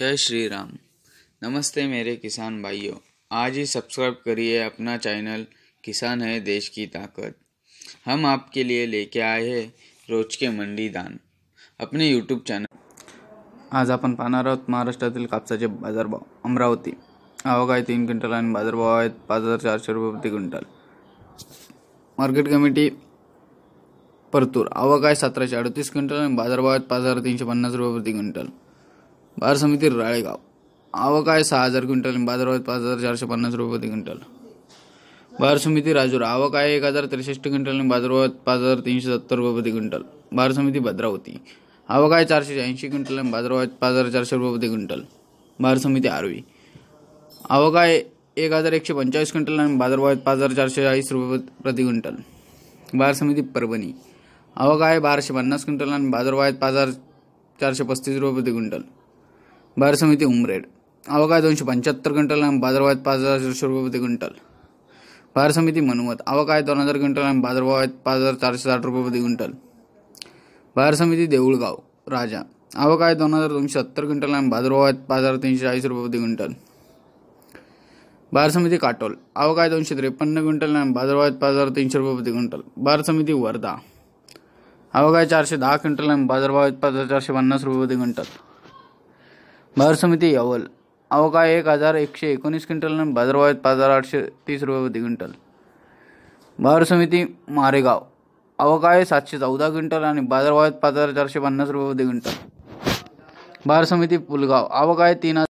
जय श्री राम नमस्ते मेरे किसान भाइयों आज ही सब्सक्राइब करिए अपना चैनल किसान है देश की ताकत हम आपके लिए लेके आए हैं रोज के मंडी दान अपने यूट्यूब चैनल आज अपन पाहणार आहोत महाराष्ट्रातील कापसाचे बाजारभाव अमरावती आवक आहे तीन क्विंटल आणि बाजारभाव आहेत पाच हजार चारशे रुपये प्रति क्विंटल मार्केट कमिटी परतूर आवक आहे सतराशे अडतीस क्विंटल आणि बाजारभाव आहेत पाच हजार तीनशे पन्नास रुपये प्रति क्विंटल बार समिती राळेगाव आवक आहे सहा हजार क्विंटल बाजारावर पाच हजार चारशे पन्नास रुपये प्रति क्विंटल बार समिती राजूर आवक आहे एक हजार त्रेसष्ट क्विंटल आणि बाजारावर पाच हजार तीनशे सत्तर रुपये प्रति क्विंटल बार समिती भद्रावती आवक आहे चारशे ऐंशी क्विंटल आणि बाजारावर पाच हजार चारशे रुपये प्रति क्विंटल बार समिती आरवी आवक आहे एक हजार एकशे पंचाळीस क्विंटल आणि बाजारभावात पाच हजार चारशे चाळीस रुपये प्रति क्विंटल बार समिती परभणी आवक आहे बाराशे पन्नास क्विंटल आणि बाजारभावात पाच हजार चारशे पस्तीस रुपये प्रति क्विंटल बाहेर समिती उमरेड काय दोनशे पंच्याहत्तर क्विंटल आणि बाजारभावात पाच हजार चारशे रुपये प्रति क्विंटल बाहेर समिती मनमत आवक काय दोन हजार क्विंटल आणि बाजारभावात पाच हजार चारशे साठ रुपये प्रति क्विंटल बाहेर समिती देऊळगाव राजा आवक आहे दोन हजार दोनशे सत्तर क्विंटल आणि बाजारभावात पाच हजार तीनशे चाळीस रुपये प्रति क्विंटल बाहेर समिती काटोल आवकाय दोनशे त्रेपन्न क्विंटल आणि बाजारभावात पाच हजार तीनशे रुपये प्रति क्विंटल बाहेर समिती वर्धा आवक काय चारशे दहा क्विंटल आणि बाजारभावात पाच हजार चारशे पन्नास रुपये प्रति क्विंटल बाजार समिती अवल अवका एक हजार एकशे एकोणीस क्विंटल आणि बाजारभावात पाच हजार आठशे तीस रुपये प्रति क्विंटल बाजार समिती मारेगाव अवका आहे सातशे चौदा क्विंटल आणि बाजारभावात पाच हजार चारशे पन्नास रुपये प्रति क्विंटल बाजार समिती पुलगाव अवका आहे तीन